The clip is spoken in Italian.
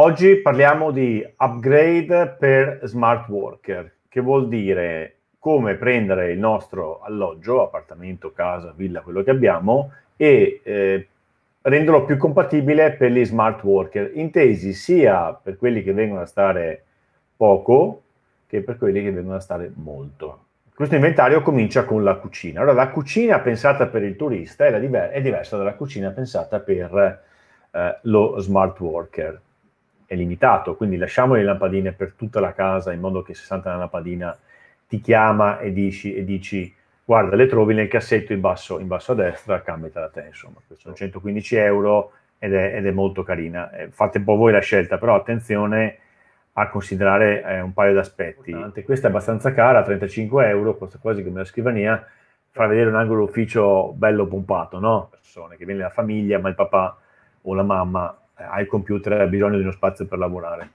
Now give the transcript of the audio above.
Oggi parliamo di upgrade per smart worker, che vuol dire come prendere il nostro alloggio, appartamento, casa, villa, quello che abbiamo, e eh, renderlo più compatibile per gli smart worker, intesi sia per quelli che vengono a stare poco che per quelli che vengono a stare molto. Questo inventario comincia con la cucina. Allora, la cucina pensata per il turista è, diver- è diversa dalla cucina pensata per eh, lo smart worker è limitato, quindi lasciamo le lampadine per tutta la casa in modo che se salta la lampadina ti chiama e dici, e dici guarda le trovi nel cassetto in basso, in basso a destra, da te insomma, sono 115 euro ed è, ed è molto carina, eh, fate un po' voi la scelta, però attenzione a considerare eh, un paio di aspetti. Questa è abbastanza cara, 35 euro, costa quasi come una scrivania, fa vedere un angolo ufficio bello pompato, no? Persone che viene la famiglia, ma il papà o la mamma hai eh, il computer hai bisogno di uno spazio per lavorare.